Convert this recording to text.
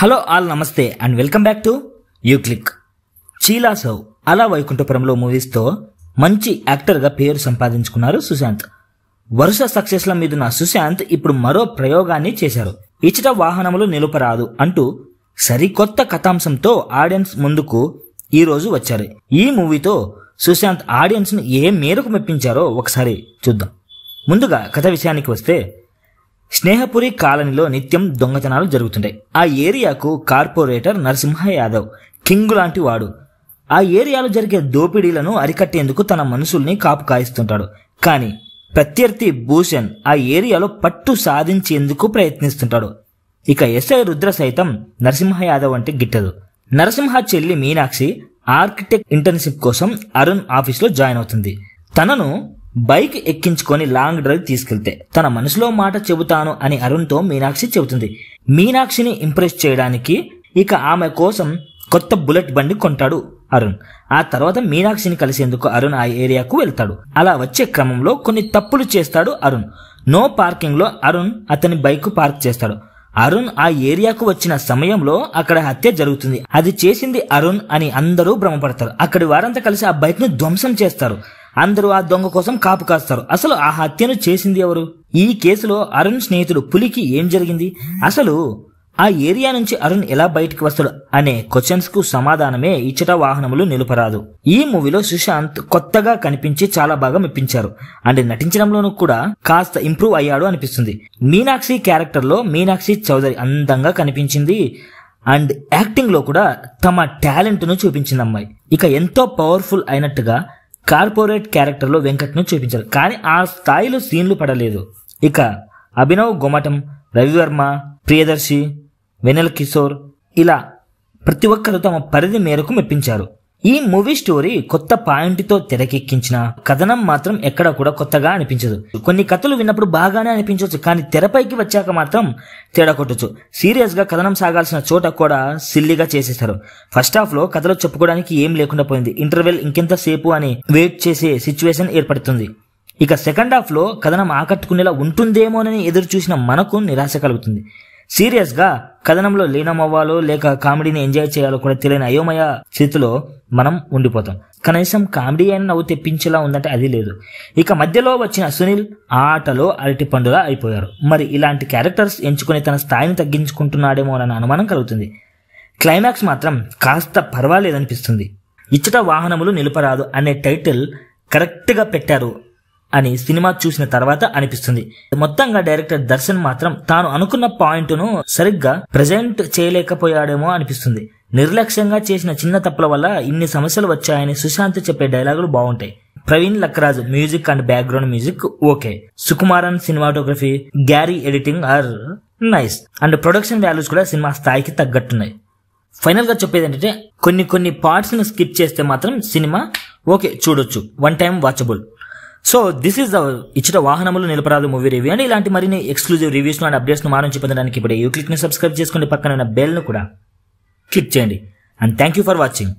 hello all నమస్తే and welcome back to you click చీలా సౌ అలా వైకుంఠపురంలో మూవీస్తో మంచి యాక్టర్గా పేరు సంపాదించుకున్నారు సుశాంత్ వరుస సక్సెస్ల మీదున్న సుశాంత్ ఇప్పుడు మరో ప్రయోగాన్ని చేశారు ఇచ్చట వాహనములు నిలుపరాదు అంటూ సరికొత్త కథాంశంతో ఆడియన్స్ ముందుకు ఈరోజు వచ్చారు ఈ మూవీతో సుశాంత్ ఆడియన్స్ను ఏ మేరకు మెప్పించారో ఒకసారి చూద్దాం ముందుగా కథ విషయానికి వస్తే స్నేహపురి కాలనీలో నిత్యం దొంగతనాలు జరుగుతుంటాయి ఆ ఏరియాకు కార్పొరేటర్ నరసింహ యాదవ్ కింగ్ లాంటి వాడు ఆ ఏరియాలో జరిగే దోపిడీలను అరికట్టేందుకు తన మనుషుల్ని కాపు కాయిస్తుంటాడు కానీ ప్రత్యర్థి భూషణ్ ఆ ఏరియాలో పట్టు సాధించేందుకు ప్రయత్నిస్తుంటాడు ఇక ఎస్ఐ రుద్ర సైతం నరసింహ యాదవ్ అంటే గిట్టదు నరసింహ చెల్లి మీనాక్షి ఆర్కిటెక్ట్ ఇంటర్న్షిప్ కోసం అరుణ్ ఆఫీస్లో జాయిన్ అవుతుంది తనను బైక్ ఎక్కించుకొని లాంగ్ డ్రైవ్ తీసుకెళ్తే తన మనసులో మాట చెబుతాను అని అరుణ్తో మీనాక్షి చెబుతుంది మీనాక్షిని ఇంప్రెస్ చేయడానికి ఇక ఆమె కోసం కొత్త బుల్లెట్ బండి కొంటాడు అరుణ్ ఆ తర్వాత మీనాక్షిని కలిసేందుకు అరుణ్ ఆ ఏరియాకు వెళ్తాడు అలా వచ్చే క్రమంలో కొన్ని తప్పులు చేస్తాడు అరుణ్ నో పార్కింగ్లో అరుణ్ అతని బైక్ పార్క్ చేస్తాడు అరుణ్ ఆ ఏరియాకు వచ్చిన సమయంలో అక్కడ హత్య జరుగుతుంది అది చేసింది అరుణ్ అని అందరూ భ్రమపడతారు అక్కడి వారంతా కలిసి ఆ ను ధ్వంసం చేస్తారు అందరూ ఆ దొంగ కోసం కాపు కాస్తారు అసలు ఆ హత్యను చేసింది ఎవరు ఈ కేసులో అరుణ్ స్నేహితుడు పులికి ఏం జరిగింది అసలు ఆ ఏరియా నుంచి అరుణ్ ఎలా బయటకు వస్తాడు అనే క్వశ్చన్స్ కు సమాధానమే ఇచ్చట వాహనములు నిలుపరాదు ఈ మూవీలో సుశాంత్ కొత్తగా కనిపించి చాలా బాగా మెప్పించారు అండ్ నటించడంలోనూ కూడా కాస్త ఇంప్రూవ్ అయ్యాడు అనిపిస్తుంది మీనాక్షి క్యారెక్టర్ లో మీనాక్షి చౌదరి అందంగా కనిపించింది అండ్ యాక్టింగ్ లో కూడా తమ టాలెంట్ ను చూపించింది అమ్మాయి ఇక ఎంతో పవర్ఫుల్ అయినట్టుగా కార్పొరేట్ క్యారెక్టర్లో వెంకట్ను చూపించారు కానీ ఆ స్థాయిలో సీన్లు పడలేదు ఇక అభినవ్ గుమటం రవివర్మ ప్రియదర్శి వెనల్ కిషోర్ ఇలా ప్రతి ఒక్కరు తమ పరిధి మేరకు మెప్పించారు ఈ మూవీ స్టోరీ కొత్త పాయింట్తో తెరకెక్కించిన కథనం మాత్రం ఎక్కడ కూడా కొత్తగా అనిపించదు కొన్ని కథలు విన్నప్పుడు బాగానే అనిపించవచ్చు కానీ తెరపైకి వచ్చాక మాత్రం తేడా కొట్టచ్చు సీరియస్ గా కథనం సాగాల్సిన చోట కూడా సిల్లిగా చేసేశారు ఫస్ట్ హాఫ్ లో కథలో చెప్పుకోవడానికి ఏం లేకుండా పోయింది ఇంటర్వెల్ ఇంకెంతసేపు అని వెయిట్ చేసే సిచ్యువేషన్ ఏర్పడుతుంది ఇక సెకండ్ హాఫ్ లో కథనం ఆకట్టుకునేలా ఉంటుందేమోనని ఎదురు చూసిన మనకు నిరాశ కలుగుతుంది సీరియస్గా కథనంలో లీనమవ్వాలో లేక కామెడీని ఎంజాయ్ చేయాలో కూడా తెలియని అయోమయ స్థితిలో మనం ఉండిపోతాం కనీసం కామెడీ అయినా నవ్వు తెప్పించేలా ఉందంటే అది లేదు ఇక మధ్యలో వచ్చిన సునీల్ ఆటలో అరటి పండులా అయిపోయారు మరి ఇలాంటి క్యారెక్టర్స్ ఎంచుకుని తన స్థాయిని అనే అనుమానం కలుగుతుంది క్లైమాక్స్ మాత్రం కాస్త పర్వాలేదనిపిస్తుంది ఇచ్చట వాహనములు నిలుపరాదు అనే టైటిల్ కరెక్ట్గా పెట్టారు అని సినిమా చూసిన తర్వాత అనిపిస్తుంది మొత్తంగా డైరెక్టర్ దర్శన్ మాత్రం తాను అనుకున్న పాయింట్ను సరిగ్గా ప్రజెంట్ చేయలేకపోయాడేమో అనిపిస్తుంది నిర్లక్ష్యంగా చేసిన చిన్న తప్పుల వల్ల ఇన్ని సమస్యలు వచ్చాయని సుశాంత్ చెప్పే డైలాగులు బాగుంటాయి Praveen Lakkaraju music and background music okay Sukumaran cinematography Gary editing are nice and production values కూడా సినిమా స్థాయికి తగ్గట్టున్నాయి ఫైనల్ గా చెప్పేది ఏంటంటే కొన్ని కొన్ని పార్ట్స్ ను స్కిప్ చేస్తే మాత్రం సినిమా ఓకే చూడొచ్చు one time watchable so this is the ఇచ్చిన వాహనములు నిలపరాదు మూవీ రివ్యూ అండ్ ఇలాంటి మరిన్ని ఎక్స్క్లూజివ్ రివ్యూస్ అండ్ అప్డేట్స్ మా నుంచి పొందడానికి ఇప్పుడు యూ క్లిక్ ని సబ్స్క్రైబ్ చేసుకోండి పక్కన బెల్ ను కూడా క్లిక్ చేయండి and thank you for watching